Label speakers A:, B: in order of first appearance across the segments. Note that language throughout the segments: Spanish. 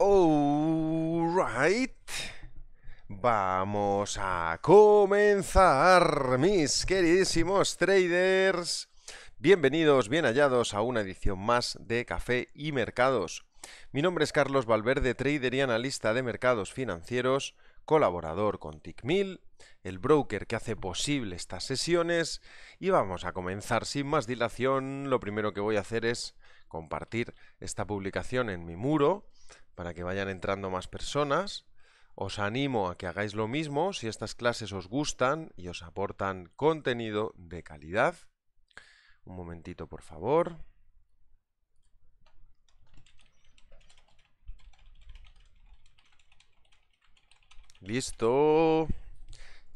A: Alright. Vamos a comenzar, mis queridísimos traders. Bienvenidos, bien hallados a una edición más de Café y Mercados. Mi nombre es Carlos Valverde, trader y analista de mercados financieros, colaborador con TICMIL, el broker que hace posible estas sesiones. Y vamos a comenzar sin más dilación. Lo primero que voy a hacer es compartir esta publicación en mi muro para que vayan entrando más personas. Os animo a que hagáis lo mismo si estas clases os gustan y os aportan contenido de calidad. Un momentito, por favor. Listo.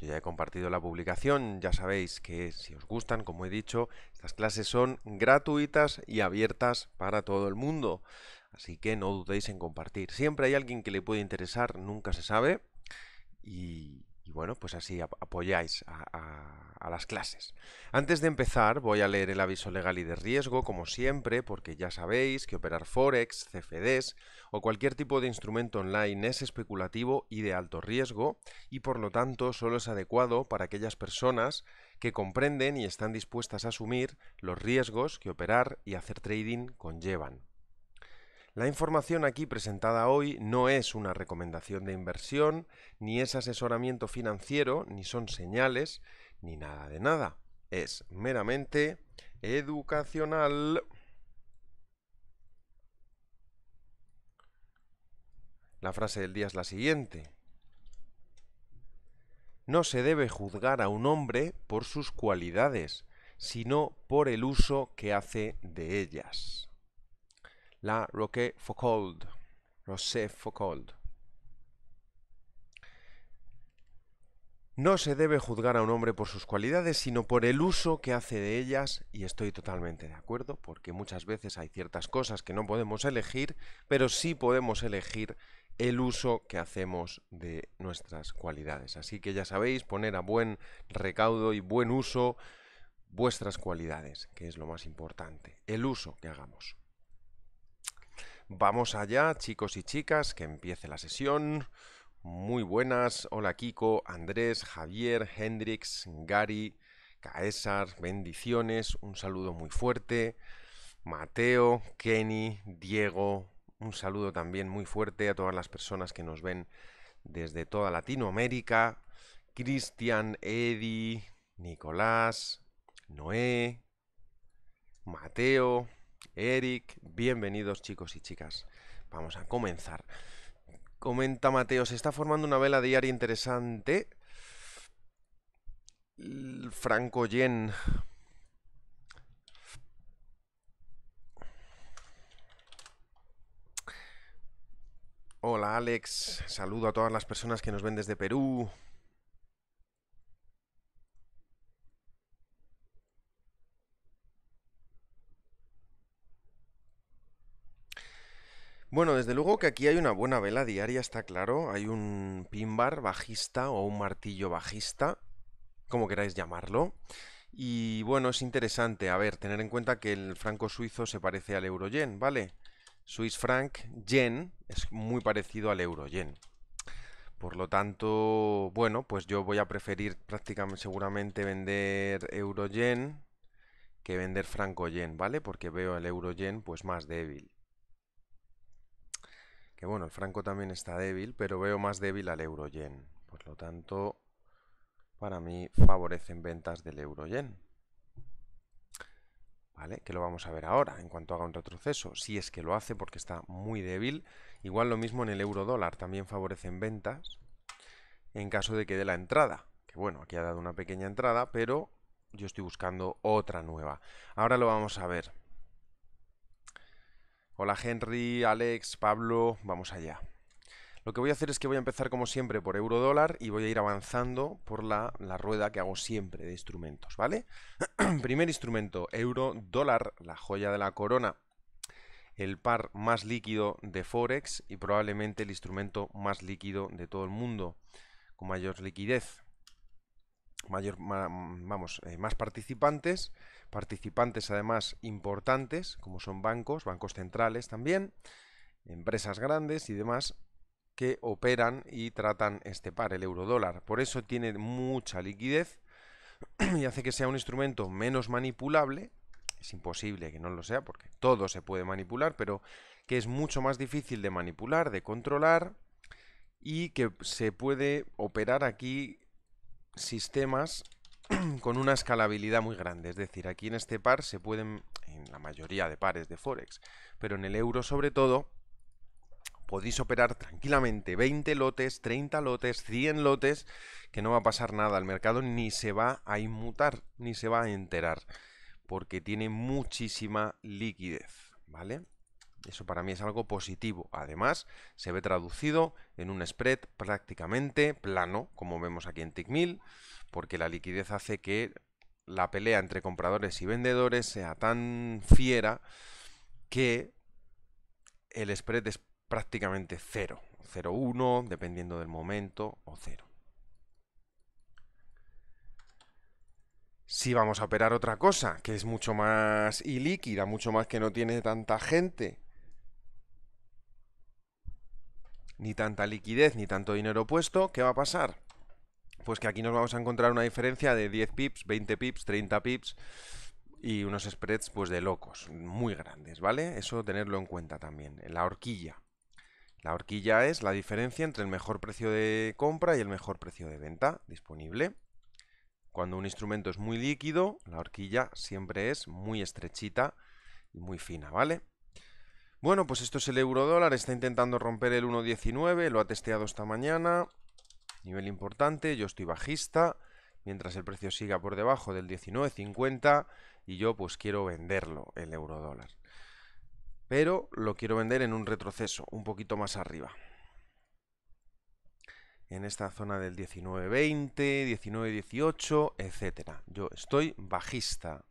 A: Yo ya he compartido la publicación, ya sabéis que si os gustan, como he dicho, estas clases son gratuitas y abiertas para todo el mundo. Así que no dudéis en compartir. Siempre hay alguien que le puede interesar, nunca se sabe. Y, bueno, pues así apoyáis a, a, las clases. Antes de empezar, voy a leer el aviso legal y de riesgo, como siempre, porque ya sabéis que operar Forex, CFDs o cualquier tipo de instrumento online es especulativo y de alto riesgo, y por lo tanto solo es adecuado para aquellas personas que comprenden y están dispuestas a asumir los riesgos que operar y hacer trading conllevan. La información aquí presentada hoy no es una recomendación de inversión, ni es asesoramiento financiero, ni son señales, ni nada de nada. Es meramente educacional. La frase del día es la siguiente. No se debe juzgar a un hombre por sus cualidades, sino por el uso que hace de ellas. La Rosé Foucault. No se debe juzgar a un hombre por sus cualidades, sino por el uso que hace de ellas, y estoy totalmente de acuerdo, porque muchas veces hay ciertas cosas que no podemos elegir, pero sí podemos elegir el uso que hacemos de nuestras cualidades. Así que ya sabéis, poner a buen recaudo y buen uso vuestras cualidades, que es lo más importante, el uso que hagamos. Vamos allá, chicos y chicas, que empiece la sesión. Muy buenas, hola Kiko, Andrés, Javier, Hendrix, Gary, Caesar, bendiciones, un saludo muy fuerte. Mateo, Kenny, Diego, un saludo también muy fuerte a todas las personas que nos ven desde toda Latinoamérica. Cristian, Eddy, Nicolás, Noé, Mateo, Eric, bienvenidos chicos y chicas. Vamos a comenzar. Comenta Mateo, se está formando una vela diaria interesante. Franco Yen. Hola Alex, saludo a todas las personas que nos ven desde Perú. Bueno, desde luego que aquí hay una buena vela diaria, está claro. Hay un bar bajista o un martillo bajista, como queráis llamarlo. Y bueno, es interesante, a ver, tener en cuenta que el franco suizo se parece al euro-yen, ¿vale? Swiss franc yen es muy parecido al euro-yen. Por lo tanto, bueno, pues yo voy a preferir prácticamente seguramente vender euro-yen que vender franco-yen, ¿vale? Porque veo el euro-yen pues más débil bueno, el franco también está débil, pero veo más débil al euro-yen. Por lo tanto, para mí favorecen ventas del euro-yen. ¿Vale? Que lo vamos a ver ahora, en cuanto haga un retroceso. Si es que lo hace porque está muy débil. Igual lo mismo en el euro-dólar, también favorecen ventas. En caso de que dé la entrada. Que bueno, aquí ha dado una pequeña entrada, pero yo estoy buscando otra nueva. Ahora lo vamos a ver. Hola Henry, Alex, Pablo, vamos allá. Lo que voy a hacer es que voy a empezar como siempre por euro dólar y voy a ir avanzando por la, la rueda que hago siempre de instrumentos, ¿vale? Primer instrumento, euro dólar, la joya de la corona, el par más líquido de Forex y probablemente el instrumento más líquido de todo el mundo, con mayor liquidez mayor, vamos, eh, más participantes, participantes además importantes, como son bancos, bancos centrales también, empresas grandes y demás que operan y tratan este par, el euro dólar. Por eso tiene mucha liquidez y hace que sea un instrumento menos manipulable. Es imposible que no lo sea porque todo se puede manipular, pero que es mucho más difícil de manipular, de controlar y que se puede operar aquí sistemas con una escalabilidad muy grande. Es decir, aquí en este par se pueden, en la mayoría de pares de Forex, pero en el euro sobre todo, podéis operar tranquilamente 20 lotes, 30 lotes, 100 lotes, que no va a pasar nada. al mercado ni se va a inmutar, ni se va a enterar, porque tiene muchísima liquidez, ¿vale? Eso para mí es algo positivo. Además, se ve traducido en un spread prácticamente plano, como vemos aquí en tic porque la liquidez hace que la pelea entre compradores y vendedores sea tan fiera que el spread es prácticamente cero. 0,1, dependiendo del momento, o cero. Si vamos a operar otra cosa, que es mucho más ilíquida, mucho más que no tiene tanta gente, ni tanta liquidez, ni tanto dinero puesto, ¿qué va a pasar? Pues que aquí nos vamos a encontrar una diferencia de 10 pips, 20 pips, 30 pips y unos spreads pues de locos, muy grandes, ¿vale? Eso tenerlo en cuenta también, la horquilla. La horquilla es la diferencia entre el mejor precio de compra y el mejor precio de venta disponible. Cuando un instrumento es muy líquido, la horquilla siempre es muy estrechita y muy fina, ¿vale? Bueno, pues esto es el euro dólar, está intentando romper el 1.19, lo ha testeado esta mañana, nivel importante, yo estoy bajista, mientras el precio siga por debajo del 19.50 y yo pues quiero venderlo, el euro dólar. Pero lo quiero vender en un retroceso, un poquito más arriba. En esta zona del 19.20, 19.18, etc. Yo estoy bajista.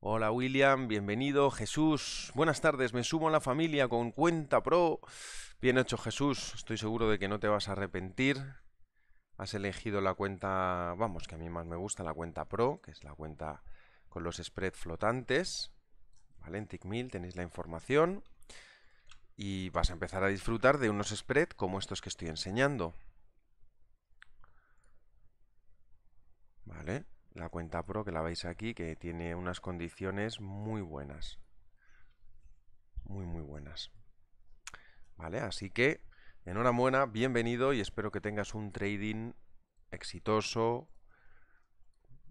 A: Hola William, bienvenido. Jesús, buenas tardes, me sumo a la familia con Cuenta Pro. Bien hecho Jesús, estoy seguro de que no te vas a arrepentir. Has elegido la cuenta, vamos, que a mí más me gusta, la cuenta Pro, que es la cuenta con los spread flotantes. Valentic 1000, tenéis la información. Y vas a empezar a disfrutar de unos spread como estos que estoy enseñando. Vale la cuenta Pro que la veis aquí, que tiene unas condiciones muy buenas. Muy, muy buenas. Vale, así que enhorabuena, bienvenido y espero que tengas un trading exitoso,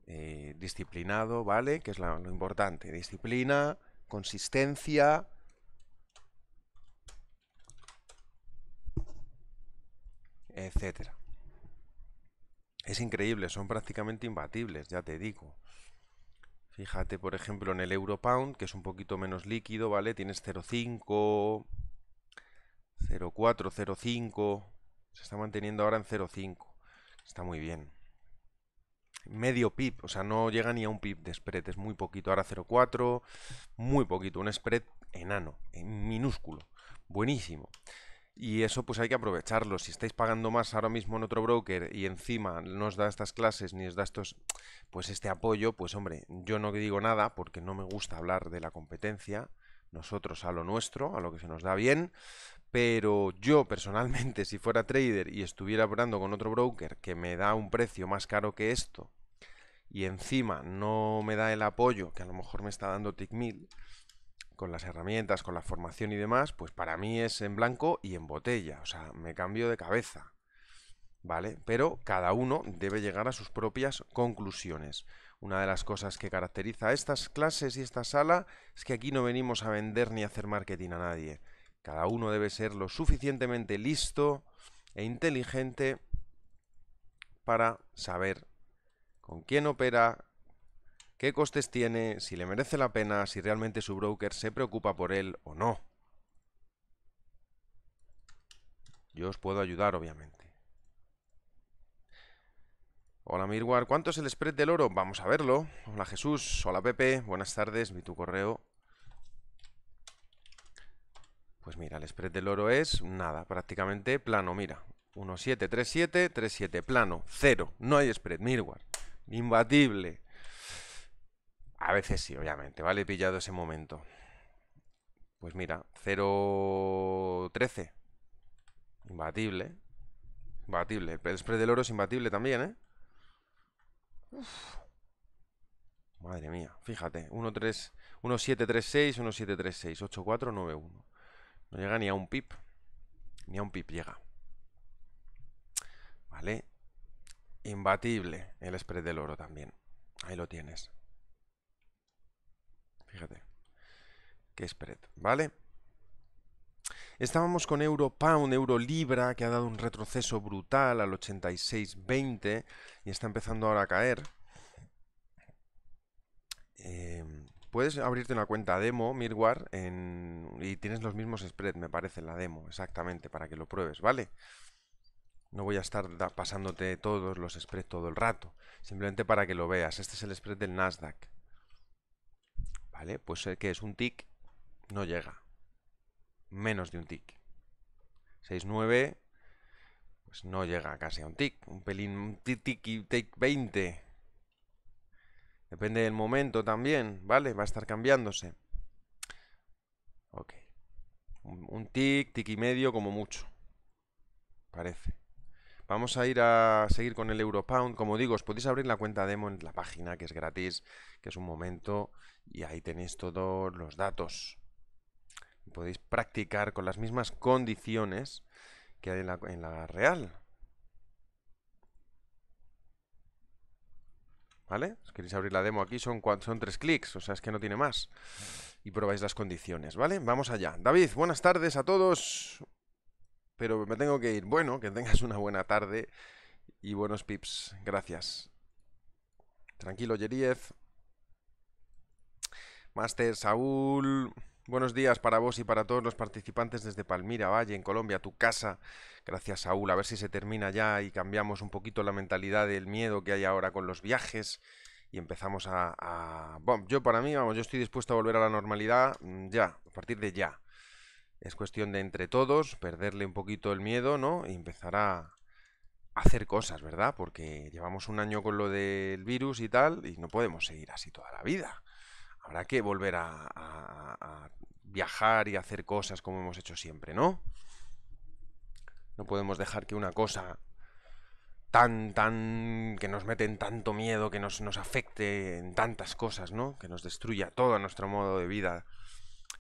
A: eh, disciplinado, ¿vale? Que es lo importante. Disciplina, consistencia. etcétera. Es increíble, son prácticamente imbatibles, ya te digo. Fíjate, por ejemplo, en el euro pound, que es un poquito menos líquido, ¿vale? Tienes 0,5, 0,4, 0,5. Se está manteniendo ahora en 0,5. Está muy bien. Medio pip, o sea, no llega ni a un pip de spread, es muy poquito. Ahora 0,4, muy poquito. Un spread enano, en minúsculo. Buenísimo. Y eso pues hay que aprovecharlo. Si estáis pagando más ahora mismo en otro broker y encima no os da estas clases ni os da estos, pues este apoyo, pues hombre, yo no digo nada porque no me gusta hablar de la competencia. Nosotros a lo nuestro, a lo que se nos da bien. Pero yo personalmente, si fuera trader y estuviera operando con otro broker que me da un precio más caro que esto y encima no me da el apoyo que a lo mejor me está dando TICMIL, con las herramientas, con la formación y demás, pues para mí es en blanco y en botella, o sea, me cambio de cabeza, ¿vale? Pero cada uno debe llegar a sus propias conclusiones. Una de las cosas que caracteriza a estas clases y esta sala es que aquí no venimos a vender ni a hacer marketing a nadie. Cada uno debe ser lo suficientemente listo e inteligente para saber con quién opera, qué costes tiene, si le merece la pena, si realmente su broker se preocupa por él o no. Yo os puedo ayudar, obviamente. Hola Mirwar, ¿cuánto es el spread del oro? Vamos a verlo. Hola Jesús, hola Pepe, buenas tardes, vi tu correo. Pues mira, el spread del oro es nada, prácticamente plano, mira. 1,737, 3,7, plano, cero. No hay spread, Mirwar. Imbatible. A veces sí, obviamente, ¿vale? He pillado ese momento. Pues mira, 0.13. Imbatible. Imbatible. El spread del oro es imbatible también, ¿eh? Madre mía, fíjate. 1.736, 1.736, 8.491. No llega ni a un pip. Ni a un pip llega. ¿Vale? Imbatible el spread del oro también. Ahí lo tienes. Fíjate, qué spread, ¿vale? Estábamos con euro pound, euro libra, que ha dado un retroceso brutal al 86.20 y está empezando ahora a caer. Em, puedes abrirte una cuenta demo, Mirwar, y tienes los mismos spread, me parece, la demo, exactamente, para que lo pruebes, ¿vale? No voy a estar pasándote todos los spreads todo el rato, simplemente para que lo veas. Este es el spread del Nasdaq. ¿Vale? Pues el que es un tick no llega. Menos de un tick. 6, 9, pues no llega casi a un tic. Un pelín, un tic, tic, 20. Depende del momento también, ¿vale? Va a estar cambiándose. Ok. Un, tick, tic, y medio como mucho. Parece. Vamos a ir a seguir con el Europound. Como digo, os podéis abrir la cuenta demo en la página, que es gratis, que es un momento y ahí tenéis todos los datos. Podéis practicar con las mismas condiciones que hay en la, real. ¿Vale? Si queréis abrir la demo aquí, son, son tres clics, o sea, es que no tiene más. Y probáis las condiciones, ¿vale? Vamos allá. David, buenas tardes a todos. Pero me tengo que ir. Bueno, que tengas una buena tarde y buenos pips. Gracias. Tranquilo, Yeriez. Master Saúl, buenos días para vos y para todos los participantes desde Palmira, Valle, en Colombia, tu casa. Gracias Saúl, a ver si se termina ya y cambiamos un poquito la mentalidad del miedo que hay ahora con los viajes y empezamos a... a... Bueno, yo para mí, vamos, yo estoy dispuesto a volver a la normalidad mm, ya, a partir de ya. Es cuestión de entre todos perderle un poquito el miedo, ¿no? Y empezar a, hacer cosas, ¿verdad? Porque llevamos un año con lo del virus y tal, y no podemos seguir así toda la vida habrá que volver a, viajar y hacer cosas como hemos hecho siempre, ¿no? No podemos dejar que una cosa tan, tan, que nos mete en tanto miedo, que nos, nos afecte en tantas cosas, ¿no? Que nos destruya todo nuestro modo de vida.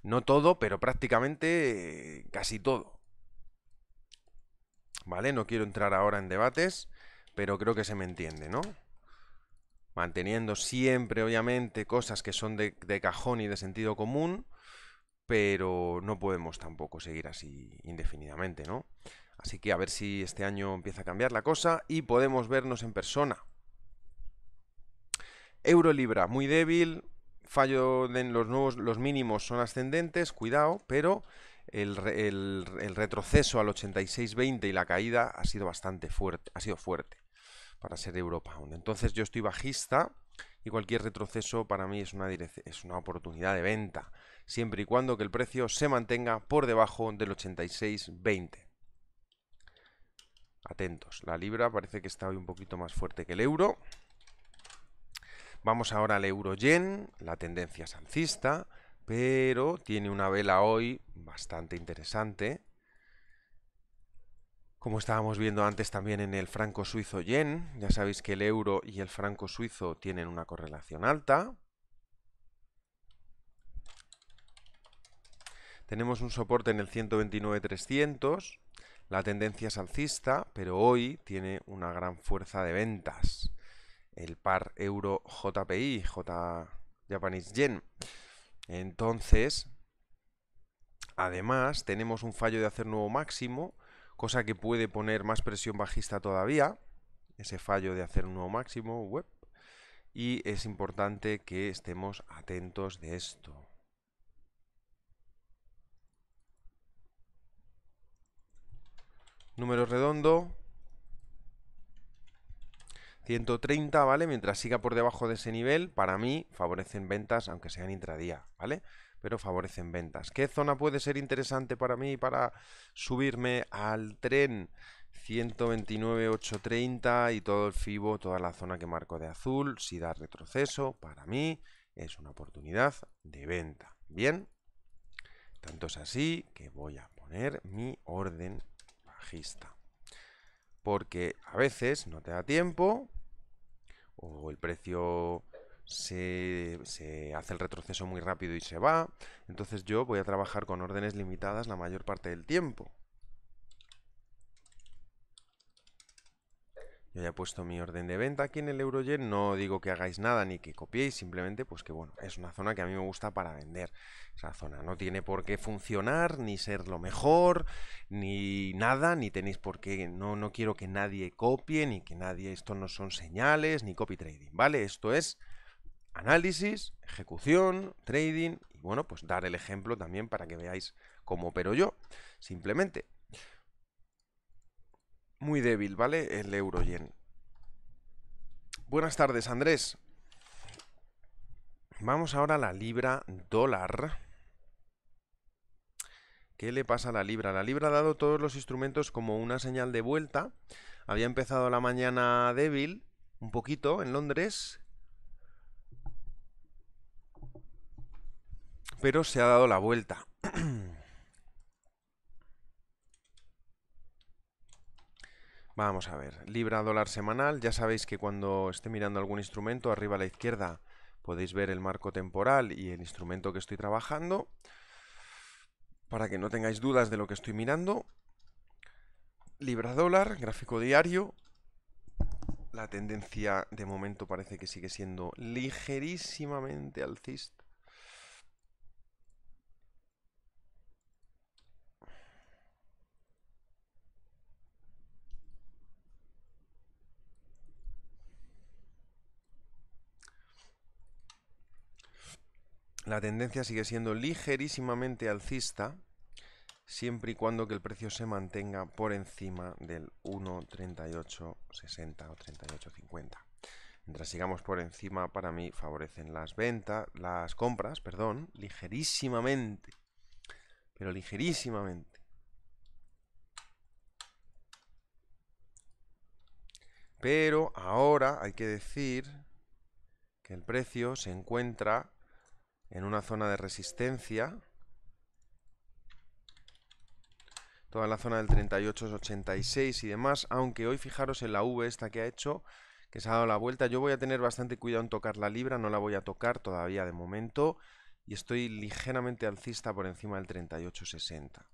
A: No todo, pero prácticamente eh, casi todo. ¿Vale? No quiero entrar ahora en debates, pero creo que se me entiende, ¿no? manteniendo siempre, obviamente, cosas que son de, cajón y de sentido común, pero no podemos tampoco seguir así indefinidamente, ¿no? Así que a ver si este año empieza a cambiar la cosa y podemos vernos en persona. Euro libra, muy débil, fallo de los nuevos, los mínimos son ascendentes, cuidado, pero el, el retroceso al 86.20 y la caída ha sido bastante fuerte, ha sido fuerte para ser Europound. Entonces yo estoy bajista y cualquier retroceso para mí es una, es una oportunidad de venta, siempre y cuando que el precio se mantenga por debajo del 86.20. Atentos, la libra parece que está hoy un poquito más fuerte que el euro. Vamos ahora al euro-yen, la tendencia es alcista, pero tiene una vela hoy bastante interesante como estábamos viendo antes también en el franco suizo yen, ya sabéis que el euro y el franco suizo tienen una correlación alta. Tenemos un soporte en el 129.300, la tendencia es alcista, pero hoy tiene una gran fuerza de ventas. El par euro JPI, J Japanese Yen. Entonces, además, tenemos un fallo de hacer nuevo máximo cosa que puede poner más presión bajista todavía, ese fallo de hacer un nuevo máximo web, y es importante que estemos atentos de esto. Número redondo, 130, ¿vale? Mientras siga por debajo de ese nivel, para mí favorecen ventas, aunque sean intradía, ¿vale? pero favorecen ventas. ¿Qué zona puede ser interesante para mí para subirme al tren? 129.830 y todo el FIBO, toda la zona que marco de azul, si da retroceso, para mí es una oportunidad de venta. Bien, tanto es así que voy a poner mi orden bajista. Porque a veces no te da tiempo o el precio se, hace el retroceso muy rápido y se va. Entonces yo voy a trabajar con órdenes limitadas la mayor parte del tiempo. Yo ya he puesto mi orden de venta aquí en el Eurogen, no digo que hagáis nada ni que copiéis, simplemente pues que bueno, es una zona que a mí me gusta para vender. Esa zona no tiene por qué funcionar, ni ser lo mejor, ni nada, ni tenéis por qué, no, no quiero que nadie copie, ni que nadie, esto no son señales, ni copy trading, ¿vale? Esto es análisis, ejecución, trading y bueno, pues dar el ejemplo también para que veáis cómo opero yo. Simplemente, muy débil, ¿vale? El euro yen. Buenas tardes, Andrés. Vamos ahora a la libra dólar. ¿Qué le pasa a la libra? La libra ha dado todos los instrumentos como una señal de vuelta. Había empezado la mañana débil, un poquito, en Londres, pero se ha dado la vuelta. Vamos a ver, libra dólar semanal, ya sabéis que cuando esté mirando algún instrumento, arriba a la izquierda podéis ver el marco temporal y el instrumento que estoy trabajando, para que no tengáis dudas de lo que estoy mirando. Libra dólar, gráfico diario, la tendencia de momento parece que sigue siendo ligerísimamente alcista. la tendencia sigue siendo ligerísimamente alcista, siempre y cuando que el precio se mantenga por encima del 1.3860 o 38.50. Mientras sigamos por encima, para mí favorecen las ventas, las compras, perdón, ligerísimamente, pero ligerísimamente. Pero ahora hay que decir que el precio se encuentra en una zona de resistencia. Toda la zona del 38,86 y demás, aunque hoy fijaros en la V esta que ha hecho, que se ha dado la vuelta. Yo voy a tener bastante cuidado en tocar la libra, no la voy a tocar todavía de momento. Y estoy ligeramente alcista por encima del 38.60.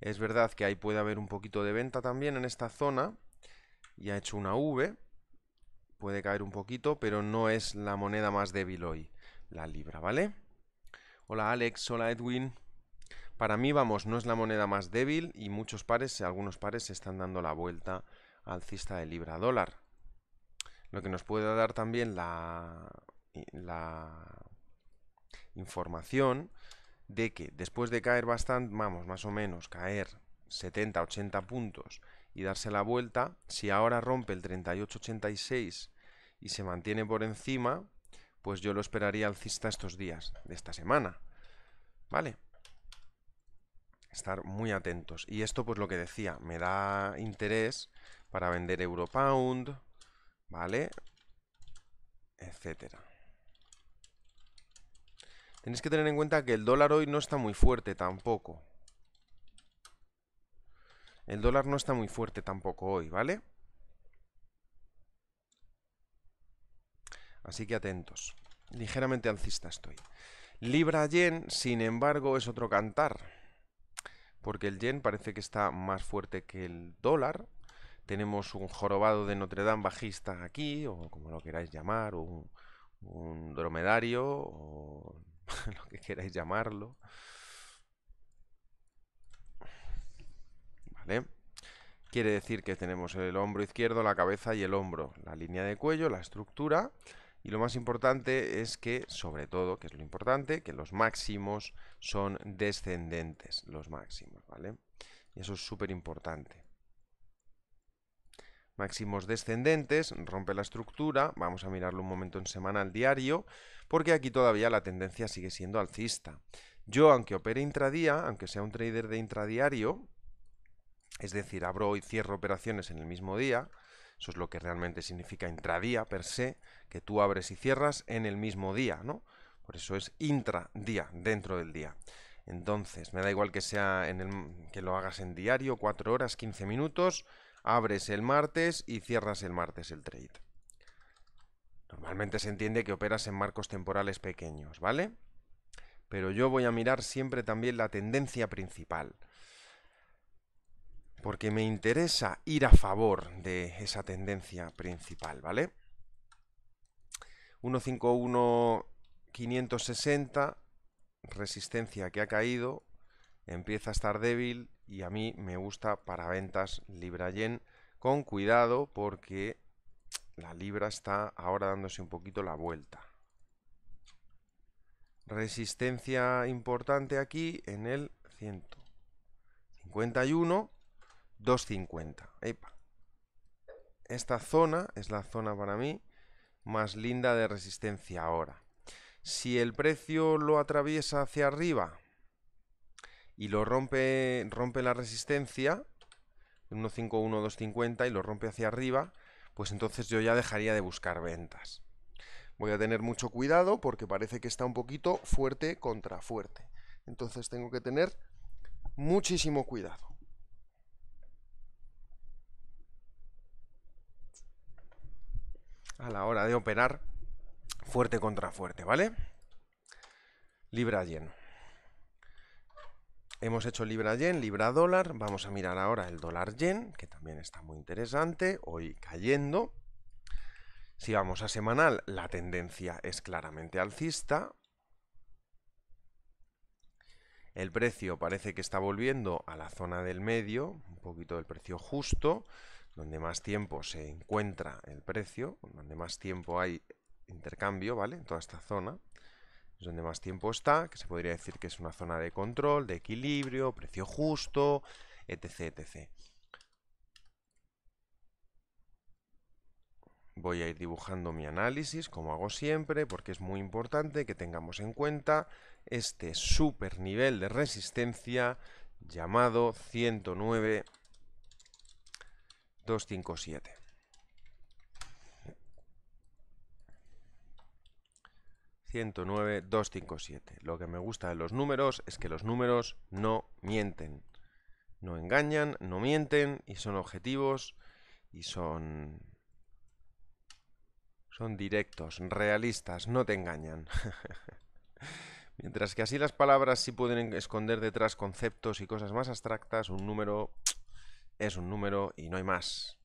A: Es verdad que ahí puede haber un poquito de venta también en esta zona. y ha hecho una V. Puede caer un poquito, pero no es la moneda más débil hoy, la libra, ¿vale? Hola Alex, hola Edwin. Para mí, vamos, no es la moneda más débil y muchos pares, algunos pares, se están dando la vuelta alcista de libra dólar. Lo que nos puede dar también la, la información de que después de caer bastante, vamos, más o menos, caer 70, 80 puntos y darse la vuelta, si ahora rompe el 38-86 y se mantiene por encima, pues yo lo esperaría alcista estos días de esta semana. ¿Vale? Estar muy atentos. Y esto, pues lo que decía, me da interés para vender euro pound, ¿vale? Etcétera. Tenéis que tener en cuenta que el dólar hoy no está muy fuerte tampoco. El dólar no está muy fuerte tampoco hoy, ¿vale? Así que atentos. Ligeramente alcista estoy. Libra yen, sin embargo, es otro cantar. Porque el yen parece que está más fuerte que el dólar. Tenemos un jorobado de Notre Dame bajista aquí, o como lo queráis llamar, un, dromedario, o lo que queráis llamarlo. Vale. Quiere decir que tenemos el hombro izquierdo, la cabeza y el hombro, la línea de cuello, la estructura y lo más importante es que, sobre todo, que es lo importante, que los máximos son descendentes, los máximos, ¿vale? Y eso es súper importante. Máximos descendentes, rompe la estructura, vamos a mirarlo un momento en semana al diario, porque aquí todavía la tendencia sigue siendo alcista. Yo, aunque opere intradía, aunque sea un trader de intradiario, es decir, abro y cierro operaciones en el mismo día, eso es lo que realmente significa intradía per se, que tú abres y cierras en el mismo día, ¿no? Por eso es intradía, dentro del día. Entonces, me da igual que sea en el, que lo hagas en diario, 4 horas, 15 minutos, abres el martes y cierras el martes el trade. Normalmente se entiende que operas en marcos temporales pequeños, ¿vale? Pero yo voy a mirar siempre también la tendencia principal porque me interesa ir a favor de esa tendencia principal, ¿vale? 151 560 resistencia que ha caído, empieza a estar débil y a mí me gusta para ventas libra yen con cuidado porque la libra está ahora dándose un poquito la vuelta. Resistencia importante aquí en el 151 250. Esta zona es la zona para mí más linda de resistencia ahora. Si el precio lo atraviesa hacia arriba y lo rompe, rompe la resistencia, 151, 250 y lo rompe hacia arriba, pues entonces yo ya dejaría de buscar ventas. Voy a tener mucho cuidado porque parece que está un poquito fuerte contra fuerte. Entonces tengo que tener muchísimo cuidado. a la hora de operar fuerte contra fuerte, ¿vale? Libra yen. Hemos hecho libra yen, libra dólar. Vamos a mirar ahora el dólar yen, que también está muy interesante, hoy cayendo. Si vamos a semanal, la tendencia es claramente alcista. El precio parece que está volviendo a la zona del medio, un poquito del precio justo donde más tiempo se encuentra el precio, donde más tiempo hay intercambio, ¿vale? En toda esta zona, es donde más tiempo está, que se podría decir que es una zona de control, de equilibrio, precio justo, etc, etc. Voy a ir dibujando mi análisis, como hago siempre, porque es muy importante que tengamos en cuenta este super nivel de resistencia llamado 109 257. 109 257. Lo que me gusta de los números es que los números no mienten. No engañan, no mienten y son objetivos y son son directos, realistas, no te engañan. Mientras que así las palabras sí pueden esconder detrás conceptos y cosas más abstractas, un número es un número y no hay más.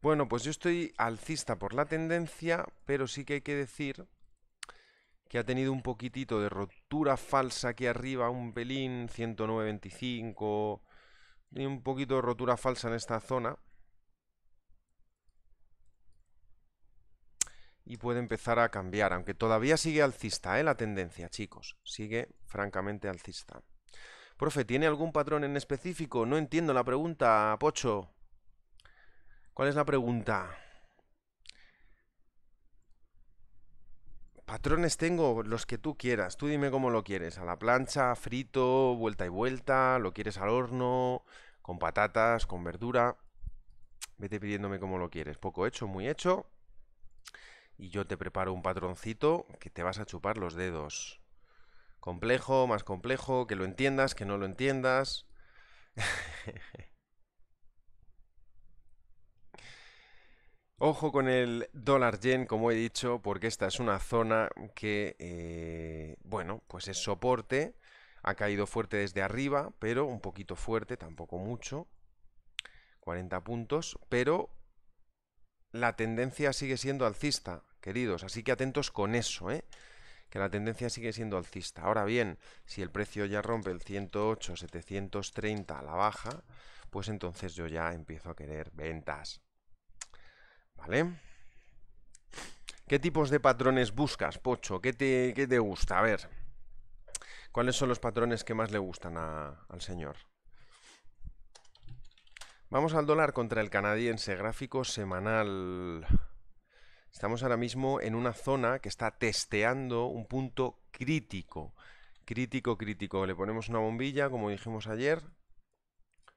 A: Bueno, pues yo estoy alcista por la tendencia, pero sí que hay que decir que ha tenido un poquitito de rotura falsa aquí arriba, un pelín, 109.25, y un poquito de rotura falsa en esta zona. y puede empezar a cambiar, aunque todavía sigue alcista ¿eh? la tendencia, chicos, sigue francamente alcista. Profe, ¿tiene algún patrón en específico? No entiendo la pregunta, Pocho. ¿Cuál es la pregunta? Patrones tengo los que tú quieras. Tú dime cómo lo quieres. A la plancha, frito, vuelta y vuelta. Lo quieres al horno, con patatas, con verdura. Vete pidiéndome cómo lo quieres. Poco hecho, muy hecho. Y yo te preparo un patroncito que te vas a chupar los dedos complejo, más complejo, que lo entiendas, que no lo entiendas. Ojo con el dólar yen, como he dicho, porque esta es una zona que, eh, bueno, pues es soporte. Ha caído fuerte desde arriba, pero un poquito fuerte, tampoco mucho. 40 puntos, pero la tendencia sigue siendo alcista, queridos. Así que atentos con eso, ¿eh? que la tendencia sigue siendo alcista. Ahora bien, si el precio ya rompe el 108, 730 a la baja, pues entonces yo ya empiezo a querer ventas. ¿Vale? ¿Qué tipos de patrones buscas, Pocho? ¿Qué te, gusta? A ver, ¿cuáles son los patrones que más le gustan al señor? Vamos al dólar contra el canadiense, gráfico semanal Estamos ahora mismo en una zona que está testeando un punto crítico. Crítico, crítico. Le ponemos una bombilla, como dijimos ayer,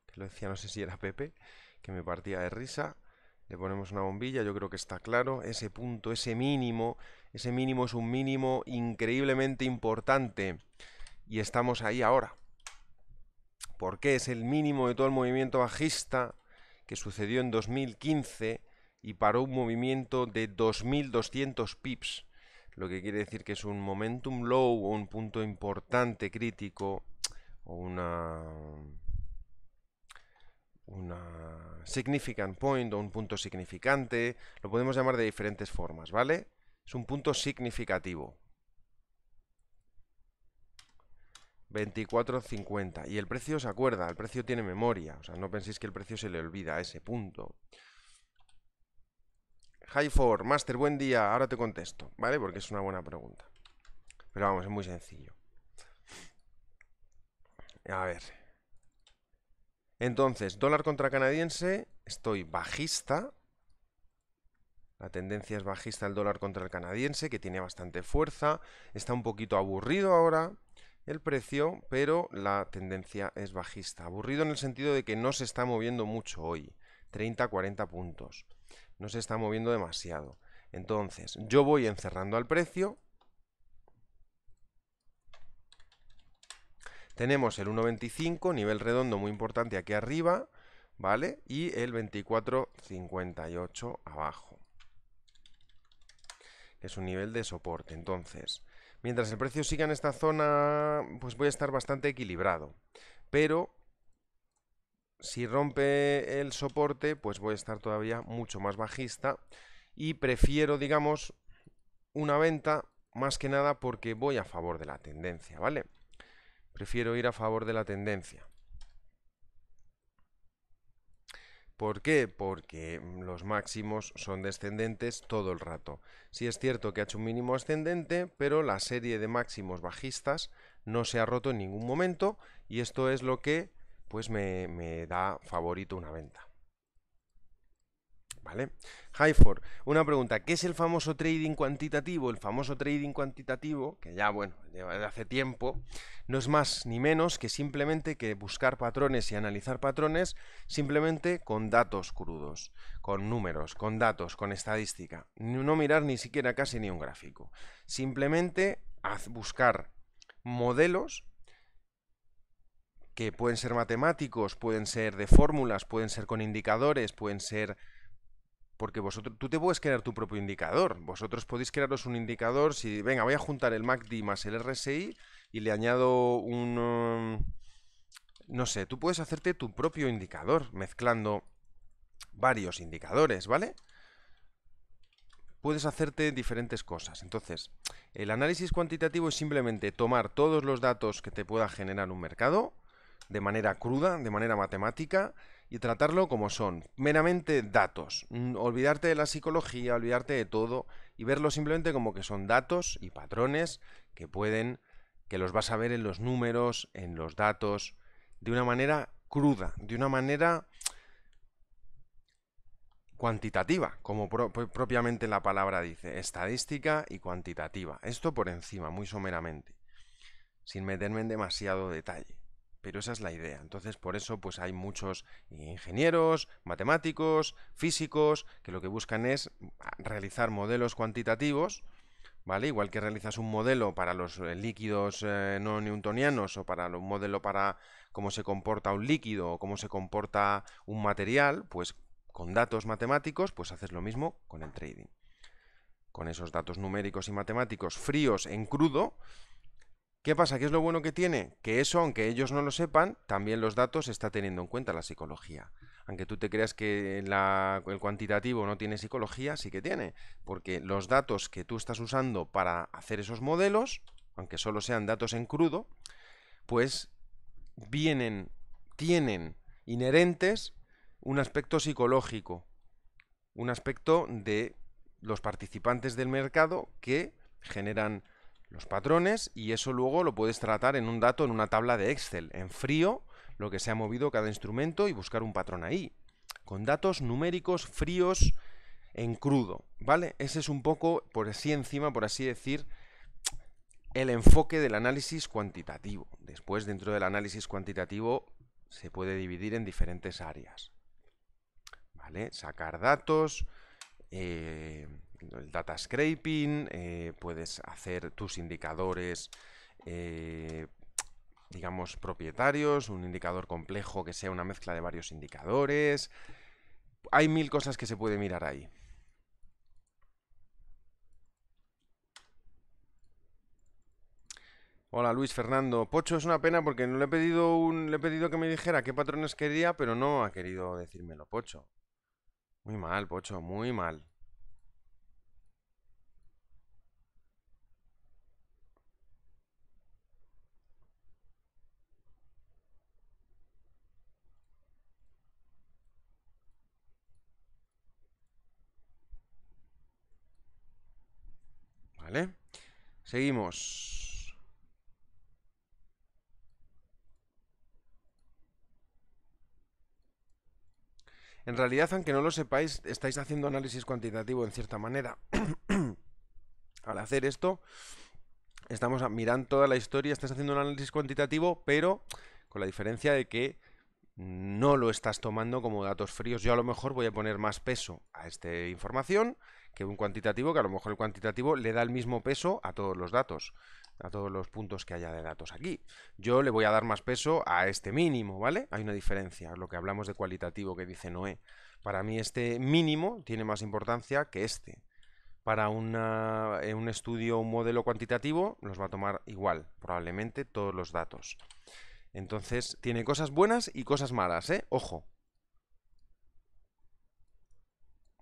A: que lo decía no sé si era Pepe, que me partía de risa. Le ponemos una bombilla, yo creo que está claro. Ese punto, ese mínimo, ese mínimo es un mínimo increíblemente importante. Y estamos ahí ahora. Porque es el mínimo de todo el movimiento bajista que sucedió en 2015 y paró un movimiento de 2200 pips, lo que quiere decir que es un momentum low o un punto importante crítico o una una significant point o un punto significante, lo podemos llamar de diferentes formas, ¿vale? Es un punto significativo. 24.50 y el precio se acuerda, el precio tiene memoria, o sea, no penséis que el precio se le olvida a ese punto. Hi for, Master, buen día, ahora te contesto, ¿vale? Porque es una buena pregunta. Pero vamos, es muy sencillo. A ver. Entonces, dólar contra canadiense, estoy bajista. La tendencia es bajista el dólar contra el canadiense, que tiene bastante fuerza. Está un poquito aburrido ahora el precio, pero la tendencia es bajista. Aburrido en el sentido de que no se está moviendo mucho hoy. 30, 40 puntos no se está moviendo demasiado. Entonces, yo voy encerrando al precio. Tenemos el 1.25, nivel redondo muy importante aquí arriba, ¿vale? Y el 24.58 abajo. es un nivel de soporte. Entonces, mientras el precio siga en esta zona, pues voy a estar bastante equilibrado. Pero si rompe el soporte, pues voy a estar todavía mucho más bajista y prefiero, digamos, una venta más que nada porque voy a favor de la tendencia, ¿vale? Prefiero ir a favor de la tendencia. ¿Por qué? Porque mm, los máximos son descendentes todo el rato. Sí es cierto que ha hecho un mínimo ascendente, pero la serie de máximos bajistas no se ha roto en ningún momento y esto es lo que pues me, me da favorito una venta. ¿Vale? Highford, una pregunta, ¿qué es el famoso trading cuantitativo? El famoso trading cuantitativo, que ya, bueno, lleva hace tiempo, no es más ni menos que simplemente que buscar patrones y analizar patrones simplemente con datos crudos, con números, con datos, con estadística. No mirar ni siquiera casi ni un gráfico. Simplemente buscar modelos pueden ser matemáticos, pueden ser de fórmulas, pueden ser con indicadores, pueden ser... Porque vosotros, tú te puedes crear tu propio indicador. Vosotros podéis crearos un indicador. Si, venga, voy a juntar el MACD más el RSI y le añado un... Um, no sé, tú puedes hacerte tu propio indicador mezclando varios indicadores, ¿vale? Puedes hacerte diferentes cosas. Entonces, el análisis cuantitativo es simplemente tomar todos los datos que te pueda generar un mercado, de manera cruda, de manera matemática, y tratarlo como son, meramente datos. Mm, olvidarte de la psicología, olvidarte de todo y verlo simplemente como que son datos y patrones que pueden, que los vas a ver en los números, en los datos, de una manera cruda, de una manera cuantitativa, como propiamente la palabra dice, estadística y cuantitativa. Esto por encima, muy someramente, sin meterme en demasiado detalle pero esa es la idea. Entonces, por eso, pues hay muchos eh, ingenieros, matemáticos, físicos, que lo que buscan es ah, realizar modelos cuantitativos, ¿vale? Igual que realizas un modelo para los eh, líquidos eh, no newtonianos o para un modelo para cómo se comporta un líquido o cómo se comporta un material, pues con datos matemáticos, pues haces lo mismo con el trading. Con esos datos numéricos y matemáticos fríos en crudo, ¿Qué pasa? ¿Qué es lo bueno que tiene? Que eso, aunque ellos no lo sepan, también los datos está teniendo en cuenta la psicología. Aunque tú te creas que el cuantitativo no tiene psicología, sí que tiene. Porque los datos que tú estás usando para hacer esos modelos, aunque solo sean datos en crudo, pues vienen, tienen inherentes un aspecto psicológico, un aspecto de los participantes del mercado que generan los patrones y eso luego lo puedes tratar en un dato, en una tabla de Excel, en frío, lo que se ha movido cada instrumento y buscar un patrón ahí, con datos numéricos fríos en crudo, ¿vale? Ese es un poco, por así encima, por así decir, el enfoque del análisis cuantitativo. Después, dentro del análisis cuantitativo, se puede dividir en diferentes áreas, ¿vale? Sacar datos, eh, el data scraping, eh, puedes hacer tus indicadores, eh, digamos, propietarios, un indicador complejo que sea una mezcla de varios indicadores. Hay mil cosas que se puede mirar ahí. Hola Luis Fernando. Pocho, es una pena porque no le he pedido un, le he pedido que me dijera qué patrones quería, pero no ha querido decírmelo, Pocho. Muy mal, Pocho, muy mal. Seguimos. En realidad, aunque no lo sepáis, estáis haciendo análisis cuantitativo en cierta manera. Al hacer esto, estamos mirando toda la historia, estás haciendo un análisis cuantitativo, pero con la diferencia de que no lo estás tomando como datos fríos. Yo a lo mejor voy a poner más peso a esta información que un cuantitativo, que a lo mejor el cuantitativo le da el mismo peso a todos los datos, a todos los puntos que haya de datos aquí. Yo le voy a dar más peso a este mínimo, ¿vale? Hay una diferencia, lo que hablamos de cualitativo que dice Noé. Para mí este mínimo tiene más importancia que este. Para eh, un estudio, un modelo cuantitativo, nos va a tomar igual, probablemente, todos los datos. Entonces, tiene cosas buenas y cosas malas, ¿eh? Ojo.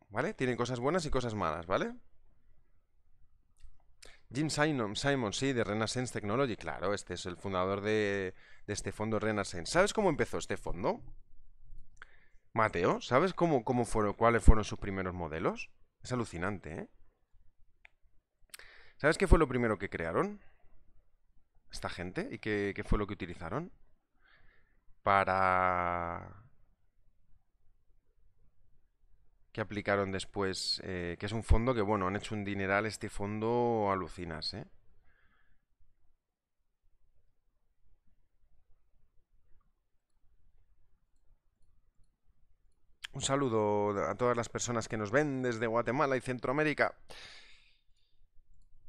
A: ¿Vale? Tiene cosas buenas y cosas malas, ¿vale? Jim Simon, Simon, sí, de Renaissance Technology, claro, este es el fundador de, este fondo Renaissance. ¿Sabes cómo empezó este fondo? Mateo, ¿sabes cómo, fueron, cuáles fueron sus primeros modelos? Es alucinante, ¿eh? ¿Sabes qué fue lo primero que crearon? esta gente y qué, fue lo que utilizaron para... que aplicaron después, eh, que es un fondo que, bueno, han hecho un dineral este fondo alucinas, ¿eh? Un saludo a todas las personas que nos ven desde Guatemala y Centroamérica.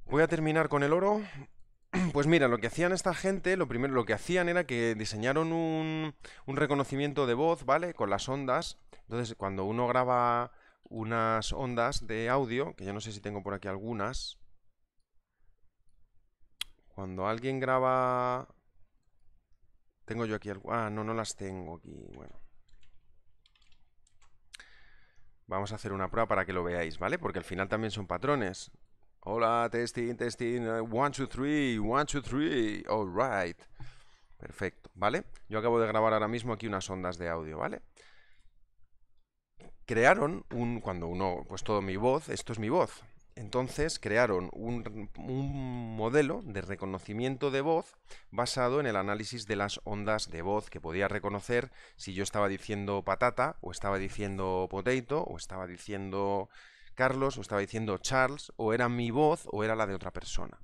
A: Voy a terminar con el oro. Pues mira, lo que hacían esta gente, lo primero lo que hacían era que diseñaron un, reconocimiento de voz, ¿vale? Con las ondas. Entonces, cuando uno graba unas ondas de audio, que yo no sé si tengo por aquí algunas. Cuando alguien graba... Tengo yo aquí algo... Ah, no, no las tengo aquí. Bueno. Vamos a hacer una prueba para que lo veáis, ¿vale? Porque al final también son patrones. Hola, testing, testing. Eh, one, two, three, one, two, three. All right. Perfecto, ¿vale? Yo acabo de grabar ahora mismo aquí unas ondas de audio, ¿vale? Crearon un. Cuando uno. Pues todo mi voz, esto es mi voz. Entonces crearon un, un modelo de reconocimiento de voz basado en el análisis de las ondas de voz que podía reconocer si yo estaba diciendo patata, o estaba diciendo potato, o estaba diciendo Carlos o estaba diciendo Charles, o era mi voz o era la de otra persona.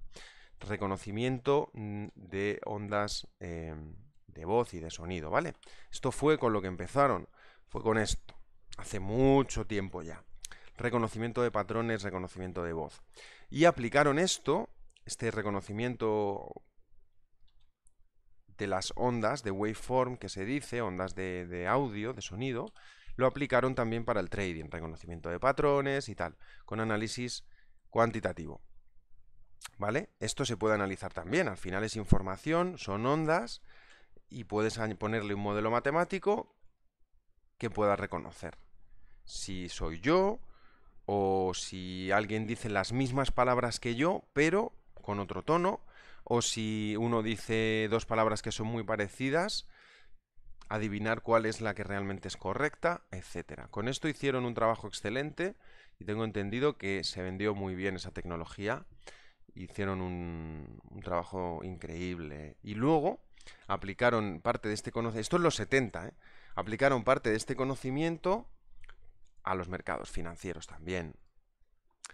A: Reconocimiento mm, de ondas em, de voz y de sonido, ¿vale? Esto fue con lo que empezaron, fue con esto, hace mucho tiempo ya. Reconocimiento de patrones, reconocimiento de voz. Y aplicaron esto, este reconocimiento de las ondas de waveform que se dice, ondas de audio, de sonido, lo aplicaron también para el trading, reconocimiento de patrones y tal, con análisis cuantitativo. ¿Vale? Esto se puede analizar también, al final es información, son ondas y puedes ponerle un modelo matemático que pueda reconocer. Si soy yo o si alguien dice las mismas palabras que yo, pero con otro tono, o si uno dice dos palabras que son muy parecidas, adivinar cuál es la que realmente es correcta, etcétera. Con esto hicieron un trabajo excelente y tengo entendido que se vendió muy bien esa tecnología. Hicieron un, trabajo increíble. Y luego aplicaron parte de este conocimiento, esto es los 70, ¿eh? aplicaron parte de este conocimiento a los mercados financieros también.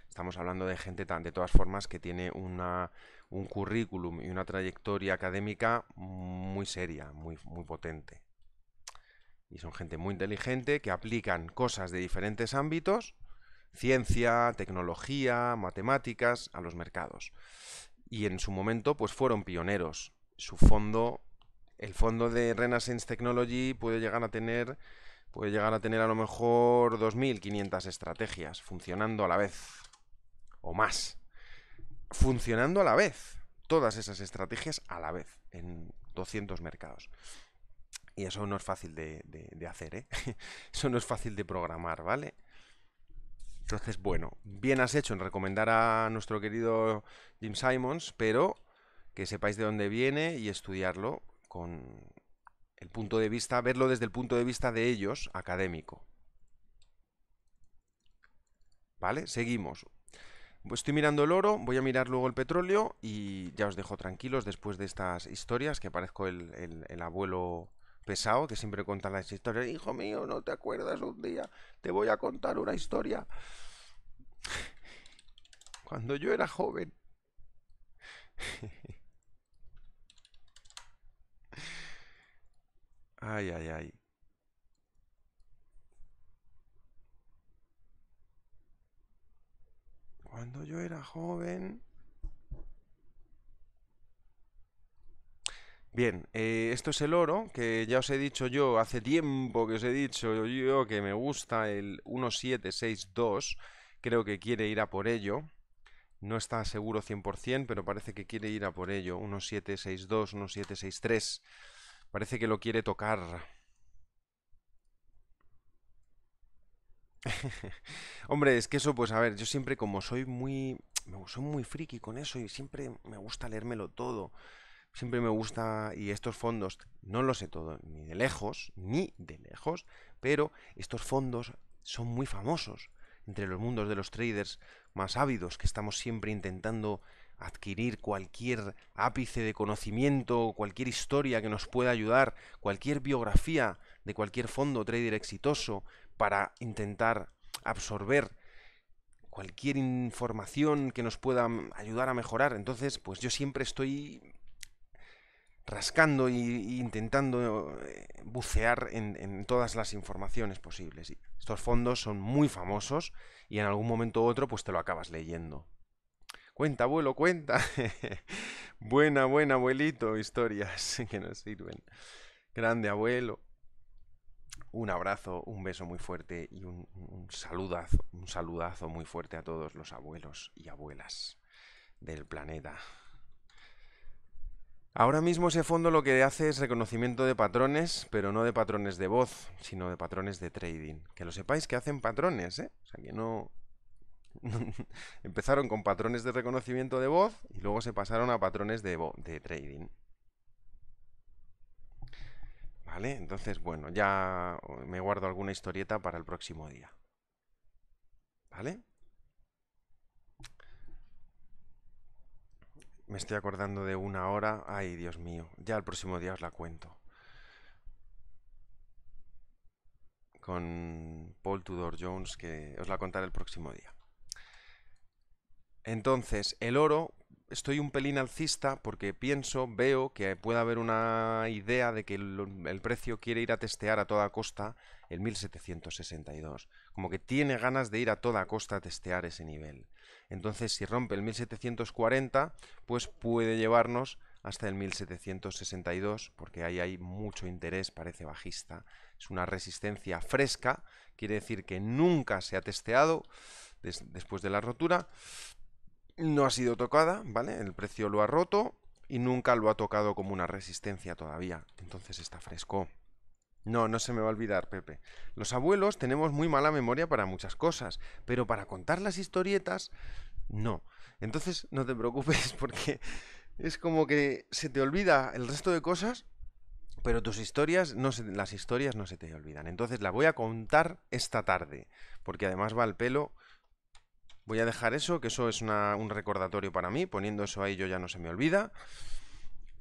A: Estamos hablando de gente tan, de todas formas que tiene una, un currículum y una trayectoria académica muy seria, muy, muy potente y son gente muy inteligente que aplican cosas de diferentes ámbitos, ciencia, tecnología, matemáticas, a los mercados. Y en su momento, pues fueron pioneros. Su fondo, el fondo de Renaissance Technology puede llegar a tener, puede llegar a tener a lo mejor 2.500 estrategias funcionando a la vez, o más. Funcionando a la vez, todas esas estrategias a la vez, en 200 mercados. Y eso no es fácil de, hacer, ¿eh? eso no es fácil de programar, ¿vale? Entonces, bueno, bien has hecho en recomendar a nuestro querido Jim Simons, pero que sepáis de dónde viene y estudiarlo con el punto de vista, verlo desde el punto de vista de ellos, académico. ¿Vale? Seguimos. Pues estoy mirando el oro, voy a mirar luego el petróleo y ya os dejo tranquilos después de estas historias que parezco el abuelo pesado que siempre cuenta las historias. Hijo mío, no te acuerdas un día, te voy a contar una historia. Cuando yo era joven. Ay, ay, ay. Cuando yo era joven... Bien, eh, esto es el oro, que ya os he dicho yo, hace tiempo que os he dicho yo que me gusta el 1762, creo que quiere ir a por ello, no está seguro 100%, pero parece que quiere ir a por ello, 1762, 1763, parece que lo quiere tocar. Hombre, es que eso, pues a ver, yo siempre como soy muy, soy muy friki con eso y siempre me gusta leérmelo todo siempre me gusta, y estos fondos, no lo sé todo, ni de lejos, ni de lejos, pero estos fondos son muy famosos entre los mundos de los traders más ávidos, que estamos siempre intentando adquirir cualquier ápice de conocimiento, cualquier historia que nos pueda ayudar, cualquier biografía de cualquier fondo trader exitoso para intentar absorber cualquier información que nos pueda ayudar a mejorar. Entonces, pues yo siempre estoy rascando e intentando eh, bucear en, todas las informaciones posibles. Estos fondos son muy famosos y en algún momento u otro pues te lo acabas leyendo. Cuenta, abuelo, cuenta. buena, buena, abuelito, historias que nos sirven. Grande abuelo. Un abrazo, un beso muy fuerte y un, un un saludazo muy fuerte a todos los abuelos y abuelas del planeta. Ahora mismo ese fondo lo que hace es reconocimiento de patrones, pero no de patrones de voz, sino de patrones de trading. Que lo sepáis que hacen patrones, ¿eh? O sea, que no... Empezaron con patrones de reconocimiento de voz y luego se pasaron a patrones de, de trading. ¿Vale? Entonces, bueno, ya me guardo alguna historieta para el próximo día. ¿Vale? Me estoy acordando de una hora. Ay, Dios mío. Ya el próximo día os la cuento. Con Paul Tudor Jones, que os la contaré el próximo día. Entonces, el oro, estoy un pelín alcista porque pienso, veo que puede haber una idea de que el, precio quiere ir a testear a toda costa el 1762. Como que tiene ganas de ir a toda costa a testear ese nivel. Entonces, si rompe el 1740, pues puede llevarnos hasta el 1762, porque ahí hay mucho interés, parece bajista. Es una resistencia fresca, quiere decir que nunca se ha testeado después de la rotura, no ha sido tocada, ¿vale? El precio lo ha roto y nunca lo ha tocado como una resistencia todavía, entonces está fresco. No, no se me va a olvidar, Pepe. Los abuelos tenemos muy mala memoria para muchas cosas, pero para contar las historietas, no. Entonces no te preocupes porque es como que se te olvida el resto de cosas, pero tus historias, no las historias no se te olvidan. Entonces la voy a contar esta tarde, porque además va al pelo. Voy a dejar eso, que eso es un recordatorio para mí, poniendo eso ahí yo ya no se me olvida.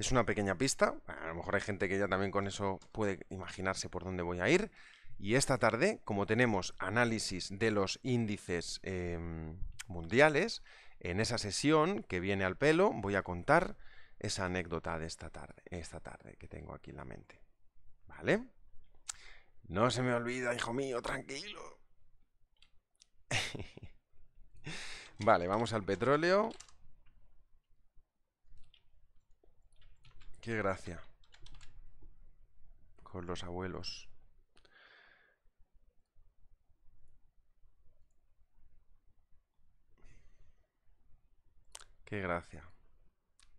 A: Es una pequeña pista, a lo mejor hay gente que ya también con eso puede imaginarse por dónde voy a ir. Y esta tarde, como tenemos análisis de los índices em, mundiales, en esa sesión que viene al pelo voy a contar esa anécdota de esta tarde, esta tarde que tengo aquí en la mente. ¿Vale? No se me olvida, hijo mío, tranquilo. vale, vamos al petróleo. Qué gracia. Con los abuelos. Qué gracia.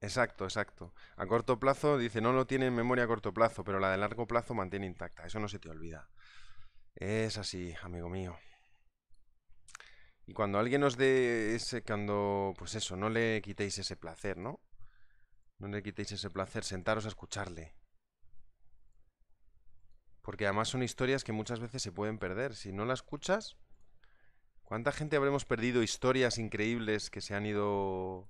A: Exacto, exacto. A corto plazo, dice, no lo tiene en memoria a corto plazo, pero la de largo plazo mantiene intacta. Eso no se te olvida. Es así, amigo mío. Y cuando alguien os dé ese, cuando, pues eso, no le quitéis ese placer, ¿no? No le quitéis ese placer, sentaros a escucharle. Porque además son historias que muchas veces se pueden perder. Si no las escuchas, ¿cuánta gente habremos perdido historias increíbles que se han ido